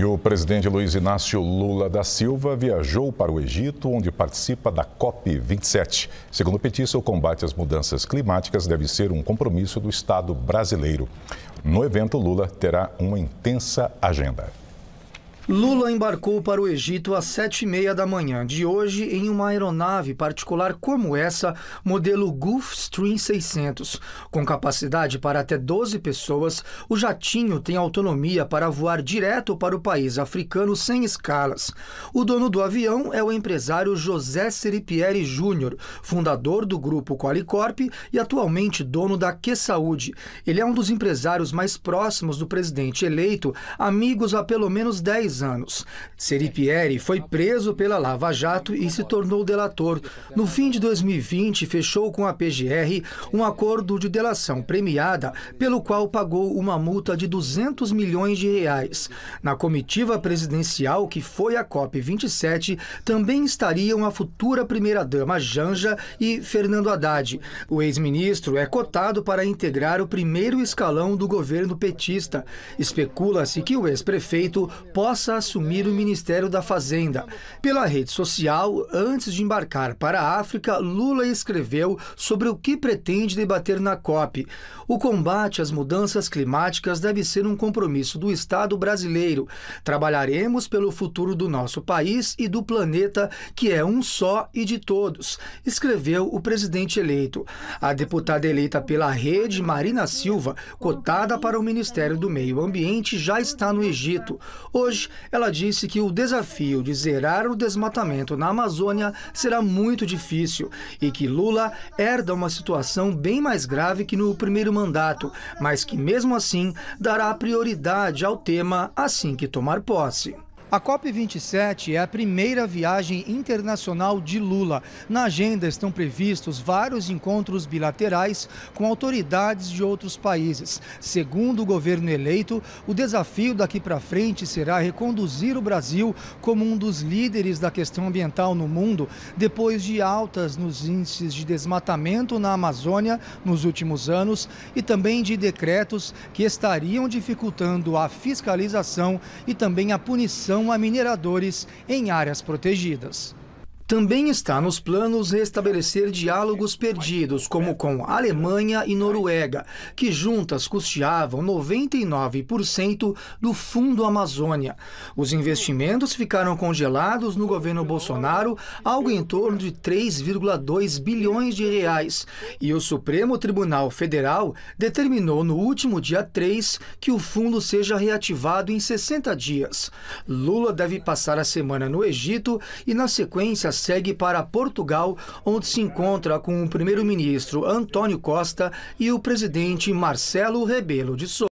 E o presidente Luiz Inácio Lula da Silva viajou para o Egito, onde participa da COP27. Segundo o petista, o combate às mudanças climáticas deve ser um compromisso do Estado brasileiro. No evento, Lula terá uma intensa agenda. Lula embarcou para o Egito às sete e meia da manhã de hoje em uma aeronave particular como essa, modelo Gulfstream 600. Com capacidade para até 12 pessoas, o jatinho tem autonomia para voar direto para o país africano sem escalas. O dono do avião é o empresário José Seripieri Júnior, fundador do grupo Qualicorp e atualmente dono da Que Saúde. Ele é um dos empresários mais próximos do presidente eleito, amigos há pelo menos 10 anos. Seripieri foi preso pela Lava Jato e se tornou delator. No fim de 2020, fechou com a PGR um acordo de delação premiada, pelo qual pagou uma multa de 200 milhões de reais. Na comitiva presidencial, que foi a COP27, também estariam a futura primeira-dama Janja e Fernando Haddad. O ex-ministro é cotado para integrar o primeiro escalão do governo petista. Especula-se que o ex-prefeito possa assumir o Ministério da Fazenda. Pela rede social, antes de embarcar para a África, Lula escreveu sobre o que pretende debater na COP. O combate às mudanças climáticas deve ser um compromisso do Estado brasileiro. Trabalharemos pelo futuro do nosso país e do planeta, que é um só e de todos, escreveu o presidente eleito. A deputada eleita pela rede, Marina Silva, cotada para o Ministério do Meio Ambiente, já está no Egito. Hoje, ela disse que o desafio de zerar o desmatamento na Amazônia será muito difícil e que Lula herda uma situação bem mais grave que no primeiro mandato, mas que mesmo assim dará prioridade ao tema assim que tomar posse. A COP27 é a primeira viagem internacional de Lula. Na agenda estão previstos vários encontros bilaterais com autoridades de outros países. Segundo o governo eleito, o desafio daqui para frente será reconduzir o Brasil como um dos líderes da questão ambiental no mundo, depois de altas nos índices de desmatamento na Amazônia nos últimos anos e também de decretos que estariam dificultando a fiscalização e também a punição atenção a mineradores em áreas protegidas. Também está nos planos restabelecer diálogos perdidos, como com Alemanha e Noruega, que juntas custeavam 99% do Fundo Amazônia. Os investimentos ficaram congelados no governo Bolsonaro, algo em torno de 3,2 bilhões de reais. E o Supremo Tribunal Federal determinou no último dia 3 que o fundo seja reativado em 60 dias. Lula deve passar a semana no Egito e, na sequência, segue para Portugal, onde se encontra com o primeiro-ministro Antônio Costa e o presidente Marcelo Rebelo de Souza.